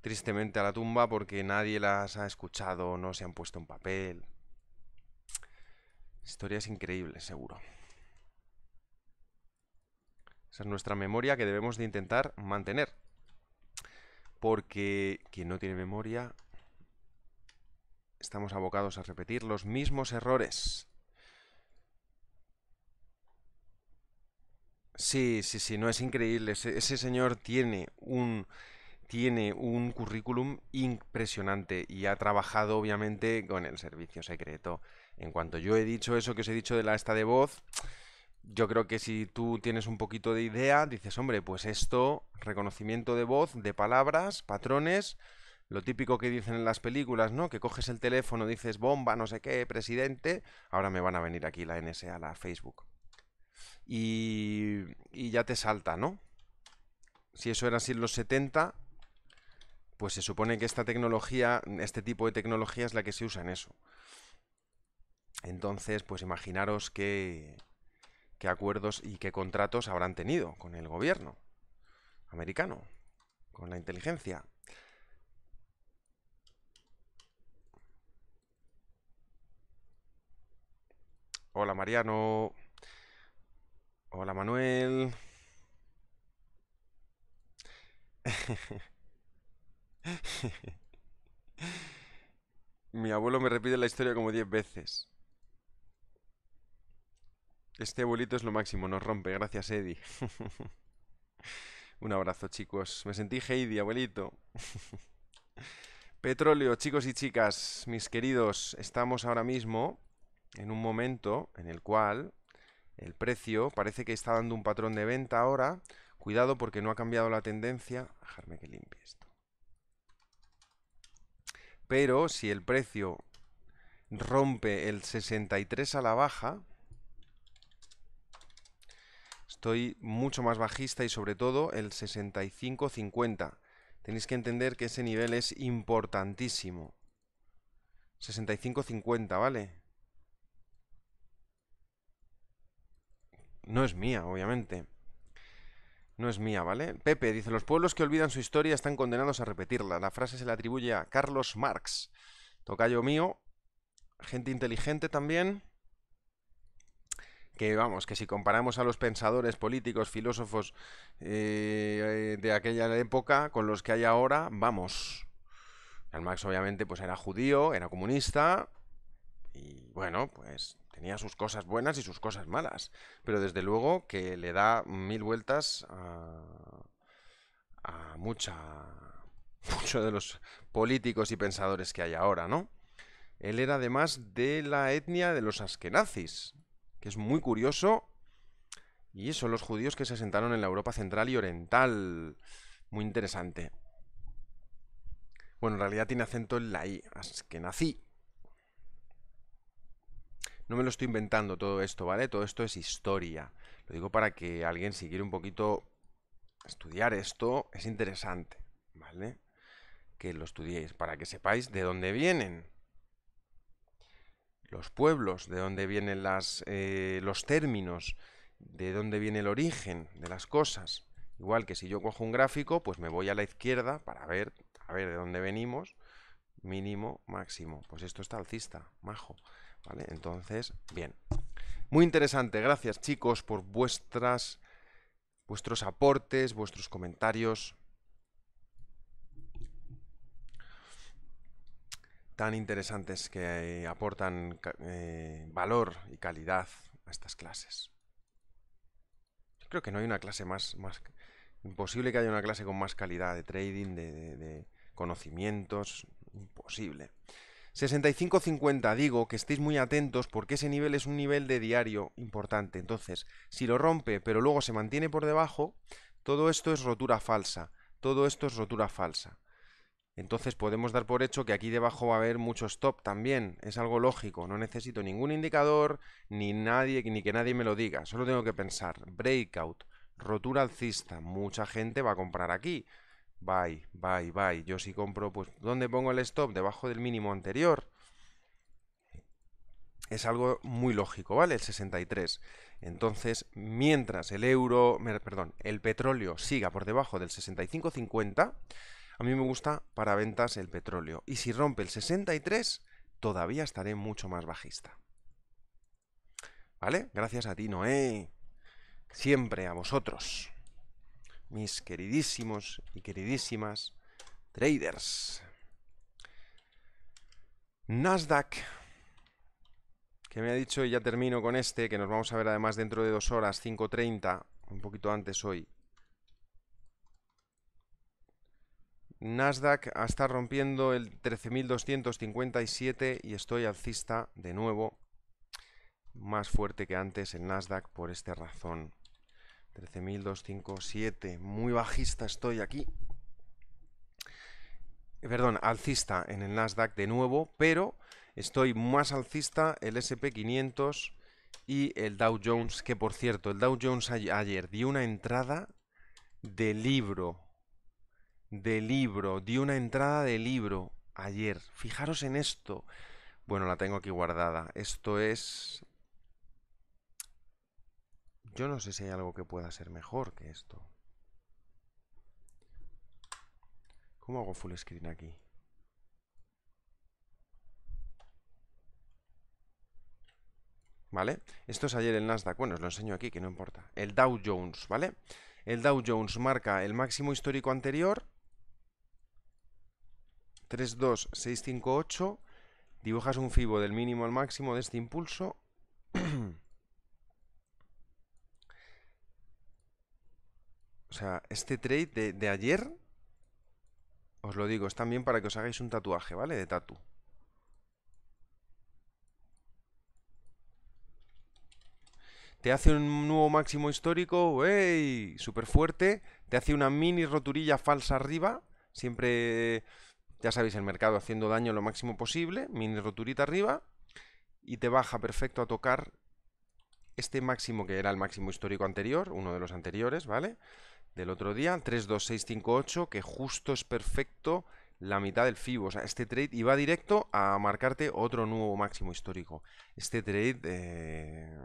A: tristemente a la tumba porque nadie las ha escuchado, no se han puesto en papel? Historias increíbles, seguro. Esa es nuestra memoria que debemos de intentar mantener porque quien no tiene memoria estamos abocados a repetir los mismos errores. Sí, sí, sí, no es increíble. Ese, señor tiene un tiene un currículum impresionante y ha trabajado obviamente con el servicio secreto. En cuanto yo he dicho eso que os he dicho de la esta de voz, yo creo que si tú tienes un poquito de idea, dices, hombre, pues esto, reconocimiento de voz, de palabras, patrones, lo típico que dicen en las películas, ¿no? Que coges el teléfono, dices bomba, no sé qué, presidente. Ahora me van a venir aquí la NSA, la Facebook. Y, y ya te salta, ¿no? Si eso era así en los 70, pues se supone que esta tecnología, este tipo de tecnología es la que se usa en eso. Entonces, pues imaginaros que, qué acuerdos y qué contratos habrán tenido con el gobierno americano, con la inteligencia. Hola Mariano. Hola Manuel. Mi abuelo me repite la historia como diez veces. Este abuelito es lo máximo, nos rompe. Gracias, Eddie. Un abrazo, chicos. Me sentí Heidi, abuelito. Petróleo, chicos y chicas, mis queridos, estamos ahora mismo en un momento en el cual el precio parece que está dando un patrón de venta ahora. Cuidado porque no ha cambiado la tendencia. Dejarme que limpie esto. Pero si el precio rompe el 63 a la baja, estoy mucho más bajista y sobre todo el 65-50. Tenéis que entender que ese nivel es importantísimo. 65-50, ¿vale? No es mía, obviamente. No es mía, ¿vale? Pepe dice, los pueblos que olvidan su historia están condenados a repetirla. La frase se le atribuye a Carlos Marx. Tocayo mío, gente inteligente también que vamos, que si comparamos a los pensadores, políticos, filósofos eh, de aquella época con los que hay ahora, vamos. al Marx obviamente pues era judío, era comunista y bueno, pues tenía sus cosas buenas y sus cosas malas, pero desde luego que le da mil vueltas a, mucha muchos de los políticos y pensadores que hay ahora, ¿no? Él era además de la etnia de los askenazis, que es muy curioso, y son los judíos que se asentaron en la Europa central y oriental. Muy interesante. Bueno, en realidad tiene acento en la I, así que nací. No me lo estoy inventando todo esto, ¿vale? Todo esto es historia. Lo digo para que alguien, si quiere un poquito estudiar esto, es interesante, ¿vale? Que lo estudiéis, para que sepáis de dónde vienen los pueblos, de dónde vienen las, eh, los términos, de dónde viene el origen de las cosas. Igual que si yo cojo un gráfico, pues me voy a la izquierda para ver, a ver de dónde venimos, mínimo, máximo. Pues esto está alcista, majo. ¿Vale? Entonces, bien. Muy interesante. Gracias, chicos, por vuestras, vuestros aportes, vuestros comentarios. tan interesantes que eh, aportan eh, valor y calidad a estas clases. Yo creo que no hay una clase más, más... Imposible que haya una clase con más calidad de trading, de, de conocimientos. Imposible. 65.50, digo que estéis muy atentos porque ese nivel es un nivel de diario importante. Entonces, si lo rompe pero luego se mantiene por debajo, todo esto es rotura falsa. Todo esto es rotura falsa. Entonces podemos dar por hecho que aquí debajo va a haber mucho stop también, es algo lógico, no necesito ningún indicador ni, nadie, ni que nadie me lo diga, solo tengo que pensar, breakout, rotura alcista, mucha gente va a comprar aquí, bye, bye, bye, yo si compro, pues ¿dónde pongo el stop? Debajo del mínimo anterior, es algo muy lógico, ¿vale? El 63. Entonces, mientras el euro, perdón, el petróleo siga por debajo del 65.50, a mí me gusta para ventas el petróleo. Y si rompe el 63, todavía estaré mucho más bajista. ¿Vale? Gracias a ti, Noé. Siempre a vosotros, mis queridísimos y queridísimas traders. Nasdaq, que me ha dicho, y ya termino con este, que nos vamos a ver además dentro de dos horas, 5.30, un poquito antes hoy, Nasdaq está rompiendo el 13.257 y estoy alcista de nuevo, más fuerte que antes el Nasdaq por esta razón. 13.257, muy bajista estoy aquí. Perdón, alcista en el Nasdaq de nuevo, pero estoy más alcista el SP500 y el Dow Jones, que por cierto, el Dow Jones ayer dio una entrada de libro de libro, di una entrada de libro ayer. Fijaros en esto. Bueno, la tengo aquí guardada. Esto es... Yo no sé si hay algo que pueda ser mejor que esto. ¿Cómo hago full screen aquí? ¿Vale? Esto es ayer el Nasdaq. Bueno, os lo enseño aquí, que no importa. El Dow Jones, ¿vale? El Dow Jones marca el máximo histórico anterior 3, 2, 6, 5, 8. Dibujas un fibo del mínimo al máximo de este impulso. o sea, este trade de, ayer, os lo digo, es también para que os hagáis un tatuaje, ¿vale? De tatu. te hace un nuevo máximo histórico, wey, súper fuerte, te hace una mini roturilla falsa arriba, siempre ya sabéis, el mercado haciendo daño lo máximo posible, mini roturita arriba, y te baja perfecto a tocar este máximo que era el máximo histórico anterior, uno de los anteriores, ¿vale? Del otro día, 8, que justo es perfecto la mitad del FIBO. O sea, este trade iba directo a marcarte otro nuevo máximo histórico. Este trade eh,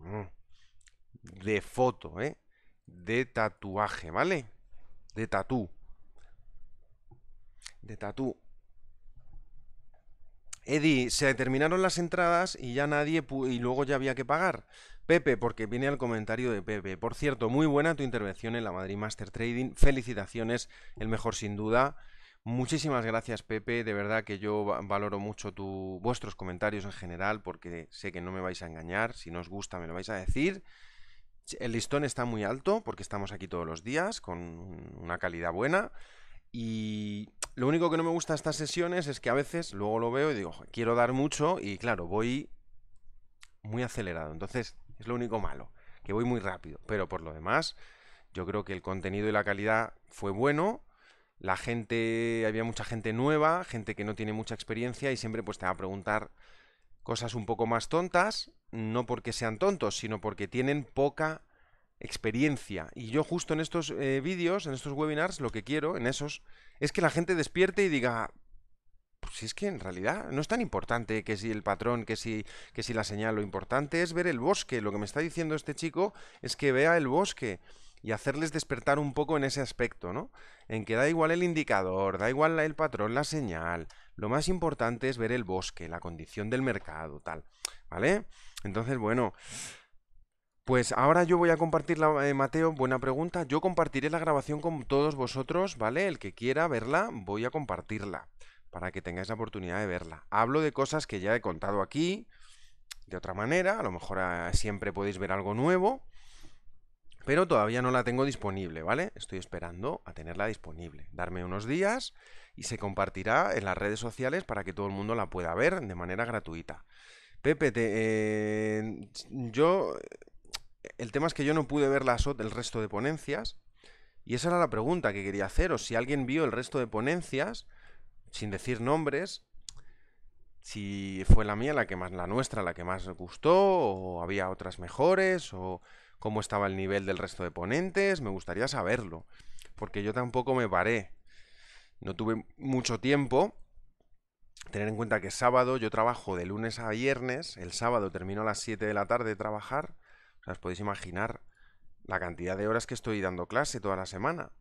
A: mm, de foto, ¿eh? De tatuaje, ¿vale? De tatú de Tatú. Eddie, se terminaron las entradas y ya nadie y luego ya había que pagar. Pepe, porque viene al comentario de Pepe. Por cierto, muy buena tu intervención en la Madrid Master Trading. Felicitaciones, el mejor sin duda. Muchísimas gracias, Pepe. De verdad que yo valoro mucho tu, vuestros comentarios en general, porque sé que no me vais a engañar. Si no os gusta, me lo vais a decir. El listón está muy alto, porque estamos aquí todos los días, con una calidad buena. Y lo único que no me gusta de estas sesiones es que a veces luego lo veo y digo, quiero dar mucho y claro, voy muy acelerado. Entonces, es lo único malo, que voy muy rápido. Pero por lo demás, yo creo que el contenido y la calidad fue bueno. La gente, había mucha gente nueva, gente que no tiene mucha experiencia y siempre pues te va a preguntar cosas un poco más tontas, no porque sean tontos, sino porque tienen poca experiencia. Y yo justo en estos eh, vídeos, en estos webinars, lo que quiero, en esos, es que la gente despierte y diga, pues si es que en realidad no es tan importante que si el patrón, que si, que si la señal, lo importante es ver el bosque. Lo que me está diciendo este chico es que vea el bosque y hacerles despertar un poco en ese aspecto, ¿no? En que da igual el indicador, da igual el patrón, la señal. Lo más importante es ver el bosque, la condición del mercado, tal. ¿Vale? Entonces, bueno, pues ahora yo voy a compartirla, eh, Mateo, buena pregunta. Yo compartiré la grabación con todos vosotros, ¿vale? El que quiera verla, voy a compartirla para que tengáis la oportunidad de verla. Hablo de cosas que ya he contado aquí, de otra manera, a lo mejor ah, siempre podéis ver algo nuevo, pero todavía no la tengo disponible, ¿vale? Estoy esperando a tenerla disponible. Darme unos días y se compartirá en las redes sociales para que todo el mundo la pueda ver de manera gratuita. Pepe, eh, yo el tema es que yo no pude ver el resto de ponencias. Y esa era la pregunta que quería haceros. Si alguien vio el resto de ponencias, sin decir nombres, si fue la mía la que más, la nuestra la que más gustó, o había otras mejores, o cómo estaba el nivel del resto de ponentes, me gustaría saberlo. Porque yo tampoco me paré. No tuve mucho tiempo. Tener en cuenta que sábado yo trabajo de lunes a viernes. El sábado termino a las 7 de la tarde de trabajar o os podéis imaginar la cantidad de horas que estoy dando clase toda la semana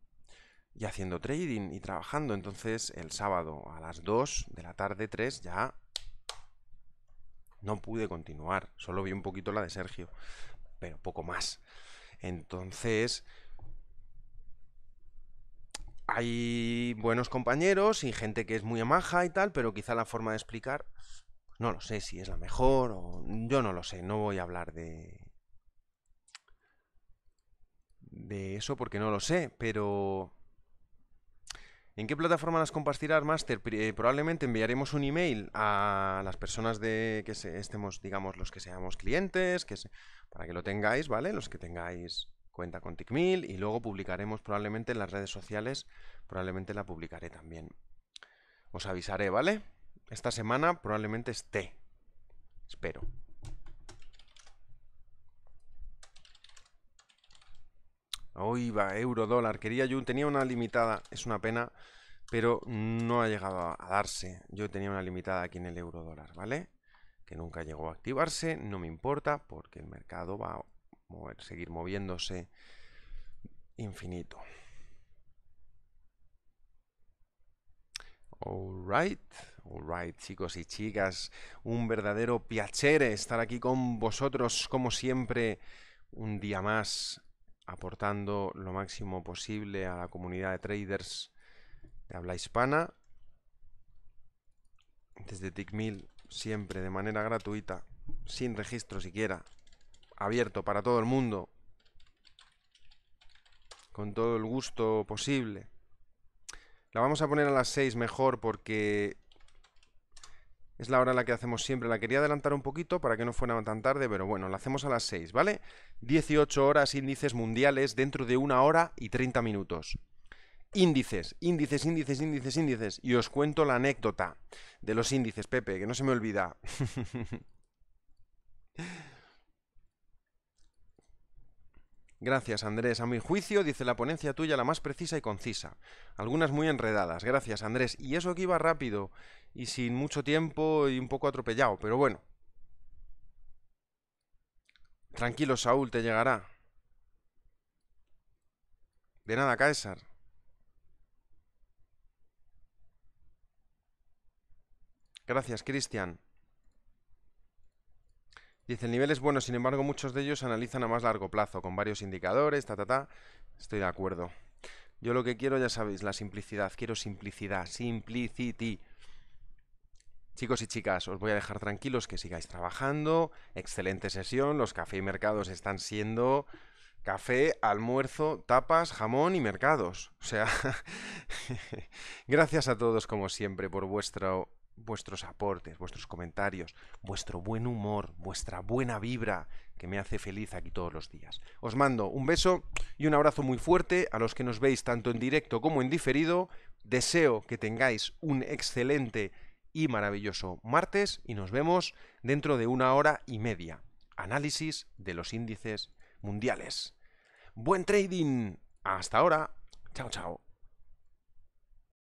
A: y haciendo trading y trabajando. Entonces, el sábado a las 2 de la tarde, 3, ya no pude continuar. Solo vi un poquito la de Sergio, pero poco más. Entonces, hay buenos compañeros y gente que es muy amaja y tal, pero quizá la forma de explicar, no lo sé si es la mejor o yo no lo sé, no voy a hablar de, de eso porque no lo sé, pero... ¿En qué plataforma las compartirás, Master? Eh, probablemente enviaremos un email a las personas de que estemos, digamos, los que seamos clientes, que para que lo tengáis, ¿vale? Los que tengáis cuenta con TICMIL y luego publicaremos probablemente en las redes sociales, probablemente la publicaré también. Os avisaré, ¿vale? Esta semana probablemente esté. Espero. Hoy va, euro, dólar. Quería yo, tenía una limitada, es una pena, pero no ha llegado a darse. Yo tenía una limitada aquí en el euro dólar, ¿vale? Que nunca llegó a activarse, no me importa, porque el mercado va a seguir moviéndose infinito. Alright, right chicos y chicas, un verdadero piacere estar aquí con vosotros como siempre, un día más aportando lo máximo posible a la comunidad de traders de habla hispana. Desde TICMIL siempre de manera gratuita, sin registro siquiera, abierto para todo el mundo, con todo el gusto posible. La vamos a poner a las 6 mejor porque es la hora en la que hacemos siempre. La quería adelantar un poquito para que no fuera tan tarde, pero bueno, la hacemos a las 6, ¿vale? 18 horas índices mundiales dentro de una hora y 30 minutos. Índices, índices, índices, índices, índices. Y os cuento la anécdota de los índices, Pepe, que no se me olvida. Gracias, Andrés. A mi juicio, dice la ponencia tuya, la más precisa y concisa. Algunas muy enredadas. Gracias, Andrés. Y eso que iba rápido y sin mucho tiempo y un poco atropellado, pero bueno. Tranquilo, Saúl, te llegará. De nada, César. Gracias, Cristian. Dice, el nivel es bueno, sin embargo, muchos de ellos analizan a más largo plazo, con varios indicadores, ta, ta, ta. Estoy de acuerdo. Yo lo que quiero, ya sabéis, la simplicidad. Quiero simplicidad, simplicity. Chicos y chicas, os voy a dejar tranquilos que sigáis trabajando. Excelente sesión. Los café y mercados están siendo café, almuerzo, tapas, jamón y mercados. O sea, gracias a todos como siempre por vuestro, vuestros aportes, vuestros comentarios, vuestro buen humor, vuestra buena vibra que me hace feliz aquí todos los días. Os mando un beso y un abrazo muy fuerte a los que nos veis tanto en directo como en diferido. Deseo que tengáis un excelente y maravilloso martes y nos vemos dentro de una hora y media. Análisis de los índices mundiales. Buen trading. Hasta ahora. Chao, chao.